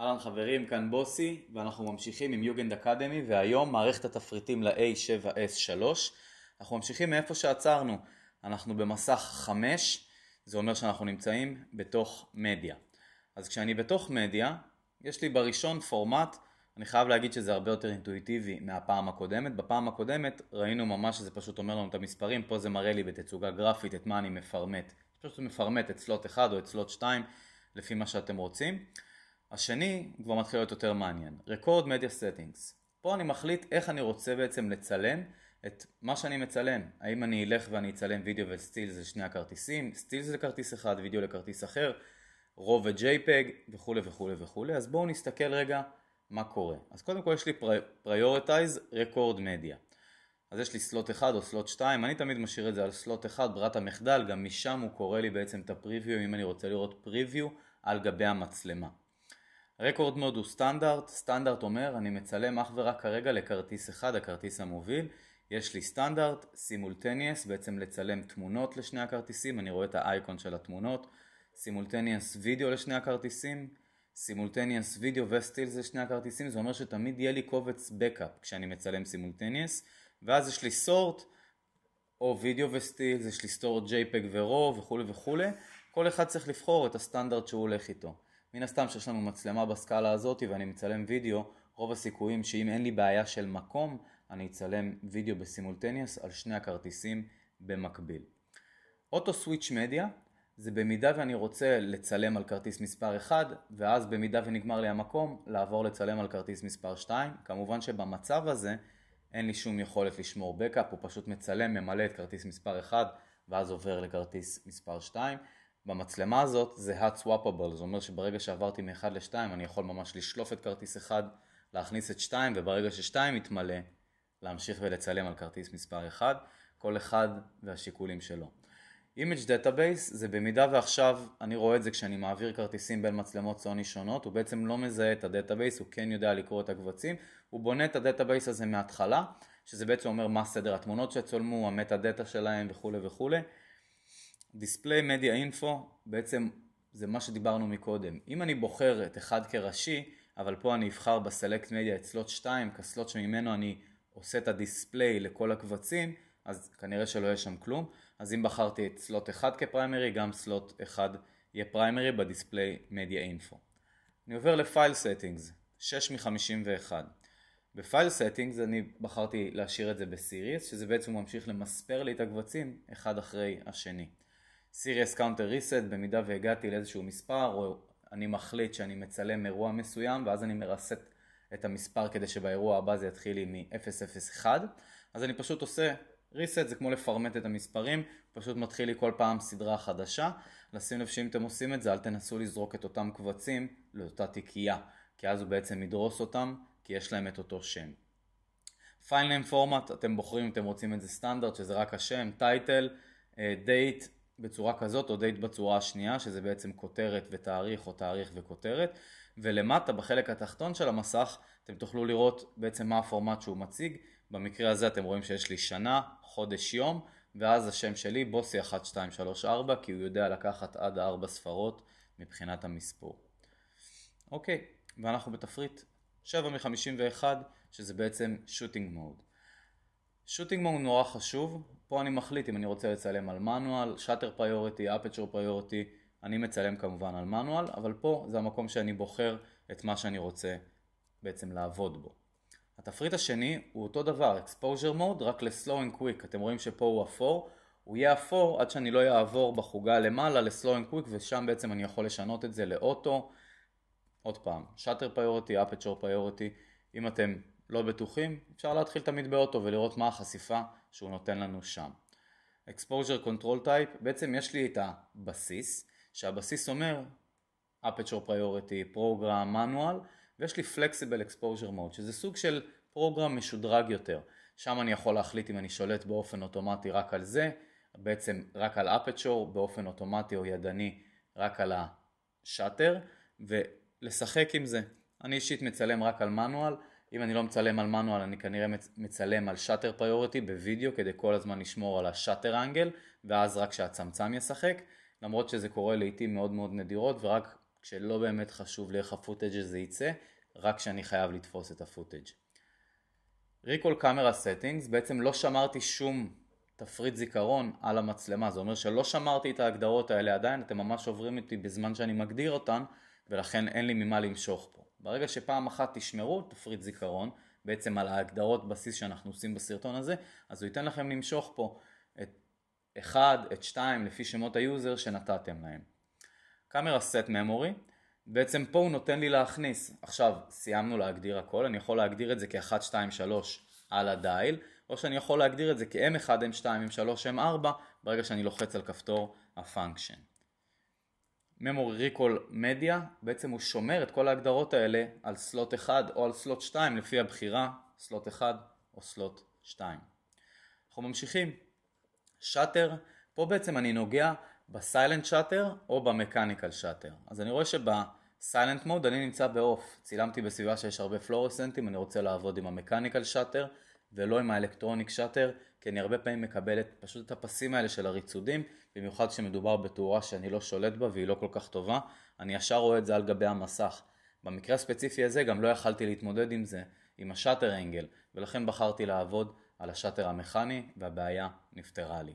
אהלן חברים, כאן בוסי, ואנחנו ממשיכים עם יוגנד אקדמי, והיום מערכת התפריטים ל-A7S3. אנחנו ממשיכים מאיפה שעצרנו, אנחנו במסך 5, זה אומר שאנחנו נמצאים בתוך מדיה. אז כשאני בתוך מדיה, יש לי בראשון פורמט, אני חייב להגיד שזה הרבה יותר אינטואיטיבי מהפעם הקודמת. בפעם הקודמת ראינו ממש שזה פשוט אומר לנו את המספרים, פה זה מראה לי בתצוגה גרפית את מה אני מפרמט. פשוט מפרמט את סלוט 1 או את סלוט 2, לפי מה שאתם רוצים. השני כבר מתחיל להיות יותר מעניין, Record Media Settings. פה אני מחליט איך אני רוצה בעצם לצלם את מה שאני מצלם. האם אני אלך ואני אצלם וידאו וסטילס זה שני הכרטיסים, סטילס זה כרטיס אחד, וידאו לכרטיס אחר, רוב ו-JPEG וכולי וכולי וכולי. אז בואו נסתכל רגע מה קורה. אז קודם כל יש לי פריורטייז Record Media. אז יש לי סלוט אחד או סלוט שתיים, אני תמיד משאיר את זה על סלוט אחד, ברירת המחדל, גם משם הוא קורא לי בעצם את הפריוויו, אם אני רוצה לראות פריוויו על גבי המצלמה. רקורד מוד הוא סטנדרט, סטנדרט אומר אני מצלם אך ורק כרגע לכרטיס אחד, הכרטיס המוביל, יש לי סטנדרט, סימולטניאס, בעצם לצלם תמונות לשני הכרטיסים, אני רואה את האייקון של התמונות, סימולטניאס וידאו לשני הכרטיסים, סימולטניאס וידאו וסטילס לשני הכרטיסים, זה אומר שתמיד יהיה לי קובץ בקאפ כשאני מצלם סימולטניאס, ואז יש לי סורט, או וידאו וסטילס, יש לי סטורט JPEG ו-RAW וכולי וכולי, כל אחד צריך לבחור את הסטנדרט שהוא הולך איתו. מן הסתם שיש לנו מצלמה בסקאלה הזאת ואני מצלם וידאו, רוב הסיכויים שאם אין לי בעיה של מקום, אני אצלם וידאו בסימולטניאס על שני הכרטיסים במקביל. אוטו סוויץ' מדיה זה במידה ואני רוצה לצלם על כרטיס מספר 1 ואז במידה ונגמר לי המקום לעבור לצלם על כרטיס מספר 2 כמובן שבמצב הזה אין לי שום יכולת לשמור בקאפ הוא פשוט מצלם ממלא את כרטיס מספר 1 ואז עובר לכרטיס מספר 2 במצלמה הזאת זה hot swappable, זה אומר שברגע שעברתי מ-1 ל-2 אני יכול ממש לשלוף את כרטיס 1, להכניס את 2 וברגע ש-2 יתמלא להמשיך ולצלם על כרטיס מספר 1, כל אחד והשיקולים שלו. Image Database זה במידה ועכשיו אני רואה את זה כשאני מעביר כרטיסים בין מצלמות סוני שונות, הוא בעצם לא מזהה את הדאטאבייס, הוא כן יודע לקרוא את הקבצים, הוא בונה את הדאטאבייס הזה מההתחלה, שזה בעצם אומר מה סדר התמונות שצולמו, המטה דאטה שלהם וכולי וכולי. דיספליי מדיה אינפו בעצם זה מה שדיברנו מקודם. אם אני בוחר את אחד כראשי, אבל פה אני אבחר בסלקט מדיה את סלוט 2 כסלוט שממנו אני עושה את הדיספליי לכל הקבצים, אז כנראה שלא יהיה שם כלום. אז אם בחרתי את סלוט 1 כפריימרי, גם סלוט 1 יהיה פריימרי בדיספליי מדיה אינפו. אני עובר לפייל סטינגס, 6 מ-51. בפייל סטינגס אני בחרתי להשאיר את זה בסיריס, שזה בעצם ממשיך למספר לי את הקבצים אחד אחרי השני. סיריאס קאונטר ריסט, במידה והגעתי לאיזשהו מספר או אני מחליט שאני מצלם אירוע מסוים ואז אני מרסט את המספר כדי שבאירוע הבא זה יתחיל לי מ-001 אז אני פשוט עושה ריסט, זה כמו לפרמט את המספרים פשוט מתחיל לי כל פעם סדרה חדשה לשים לב שאם אתם עושים את זה אל תנסו לזרוק את אותם קבצים לאותה תיקייה כי אז הוא בעצם ידרוס אותם כי יש להם את אותו שם file פורמט, אתם בוחרים אם אתם רוצים את זה סטנדרט שזה רק השם, טייטל, דייט אה, בצורה כזאת או דייט בצורה השנייה, שזה בעצם כותרת ותאריך או תאריך וכותרת, ולמטה בחלק התחתון של המסך אתם תוכלו לראות בעצם מה הפורמט שהוא מציג, במקרה הזה אתם רואים שיש לי שנה, חודש יום, ואז השם שלי בוסי 1234 כי הוא יודע לקחת עד ארבע ספרות מבחינת המספור. אוקיי, ואנחנו בתפריט 7 מ-51 שזה בעצם שוטינג מוד. שוטינג מוד נורא חשוב, פה אני מחליט אם אני רוצה לצלם על מנואל, שאטר פריוריטי, אפצ'ר פריוריטי, אני מצלם כמובן על מנואל, אבל פה זה המקום שאני בוחר את מה שאני רוצה בעצם לעבוד בו. התפריט השני הוא אותו דבר, exposure mode, רק ל-slow and quick, אתם רואים שפה הוא אפור, הוא יהיה אפור עד שאני לא אעבור בחוגה למעלה ל-slow and quick ושם בעצם אני יכול לשנות את זה לאוטו, עוד פעם, שאטר פריוריטי, אפצ'ר פריוריטי, אם אתם לא בטוחים, אפשר להתחיל תמיד באוטו ולראות מה החשיפה שהוא נותן לנו שם. Exposure Control Type, בעצם יש לי את הבסיס, שהבסיס אומר Aperture Priority, Program, Manual, ויש לי Flexible Exposure Mode, שזה סוג של פרוגרם משודרג יותר. שם אני יכול להחליט אם אני שולט באופן אוטומטי רק על זה, בעצם רק על Aperture, באופן אוטומטי או ידני רק על השאטר, ולשחק עם זה. אני אישית מצלם רק על Manual. אם אני לא מצלם על מנואל, אני כנראה מצלם על שאטר פריוריטי בווידאו, כדי כל הזמן לשמור על השאטר אנגל, ואז רק שהצמצם ישחק, למרות שזה קורה לעיתים מאוד מאוד נדירות, ורק כשלא באמת חשוב לי איך הפוטג' הזה יצא, רק כשאני חייב לתפוס את הפוטאג'. ריקול קאמרה סטינגס, בעצם לא שמרתי שום תפריט זיכרון על המצלמה, זה אומר שלא שמרתי את ההגדרות האלה עדיין, אתם ממש עוברים איתי בזמן שאני מגדיר אותן, ולכן אין לי ממה למשוך פה. ברגע שפעם אחת תשמרו תפריט זיכרון, בעצם על ההגדרות בסיס שאנחנו עושים בסרטון הזה, אז הוא ייתן לכם למשוך פה את 1, את 2, לפי שמות היוזר שנתתם להם. קאמרה סט ממורי, בעצם פה הוא נותן לי להכניס. עכשיו, סיימנו להגדיר הכל, אני יכול להגדיר את זה כ-1, 2, 3 על הדייל, או שאני יכול להגדיר את זה כ-M1, M2, M3, M4, ברגע שאני לוחץ על כפתור הפונקשן. Memory Recall Media, בעצם הוא שומר את כל ההגדרות האלה על סלוט 1 או על סלוט 2 לפי הבחירה, סלוט 1 או סלוט 2. אנחנו ממשיכים. שאטר, פה בעצם אני נוגע בסיילנט שאטר או במקניקל שאטר. אז אני רואה שבסיילנט מוד אני נמצא באוף, צילמתי בסביבה שיש הרבה פלורסנטים, אני רוצה לעבוד עם המקניקל שאטר ולא עם האלקטרוניק שאטר, כי אני הרבה פעמים מקבל את פשוט את הפסים האלה של הריצודים, במיוחד כשמדובר בתאורה שאני לא שולט בה והיא לא כל כך טובה, אני ישר רואה את זה על גבי המסך. במקרה הספציפי הזה גם לא יכלתי להתמודד עם זה, עם השאטר אנגל, ולכן בחרתי לעבוד על השאטר המכני והבעיה נפתרה לי.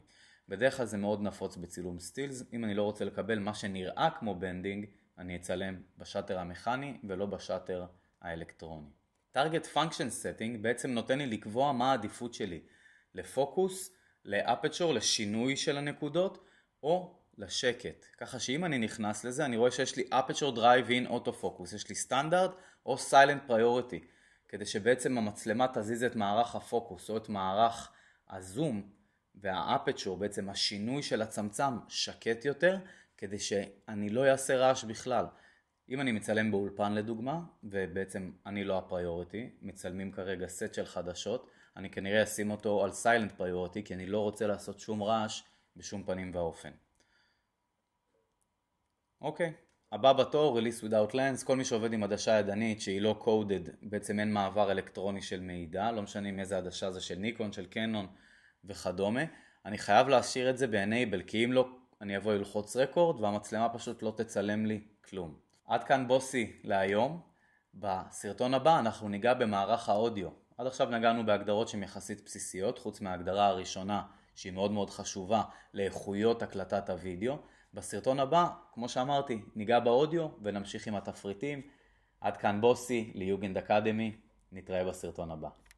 בדרך כלל זה מאוד נפוץ בצילום סטילס, אם אני לא רוצה לקבל מה שנראה כמו בנדינג, אני אצלם בשאטר המכני ולא בשאטר האלקטרוני. target function setting בעצם נותן לי לקבוע מה העדיפות שלי. לפוקוס, לאפצ'ור, לשינוי של הנקודות, או לשקט. ככה שאם אני נכנס לזה, אני רואה שיש לי אפצ'ור דרייב אין אוטו פוקוס, יש לי סטנדרט או סיילנט פריוריטי, כדי שבעצם המצלמה תזיז את מערך הפוקוס או את מערך הזום והאפצ'ור, בעצם השינוי של הצמצם שקט יותר, כדי שאני לא אעשה רעש בכלל. אם אני מצלם באולפן לדוגמה, ובעצם אני לא הפריוריטי, מצלמים כרגע סט של חדשות, אני כנראה אשים אותו על סיילנט פריורטי כי אני לא רוצה לעשות שום רעש בשום פנים ואופן. אוקיי, הבא בתור, Release Without Lens, כל מי שעובד עם עדשה ידנית שהיא לא קודד, בעצם אין מעבר אלקטרוני של מידע, לא משנה עם איזה עדשה זה של ניקון, של קנון וכדומה. אני חייב להשאיר את זה ב-enable, כי אם לא, אני אבוא ללחוץ רקורד והמצלמה פשוט לא תצלם לי כלום. עד כאן בוסי להיום. בסרטון הבא אנחנו ניגע במערך האודיו. עד עכשיו נגענו בהגדרות שהן יחסית בסיסיות, חוץ מההגדרה הראשונה שהיא מאוד מאוד חשובה לאיכויות הקלטת הוידאו. בסרטון הבא, כמו שאמרתי, ניגע באודיו ונמשיך עם התפריטים. עד כאן בוסי ליוגנד אקדמי, נתראה בסרטון הבא.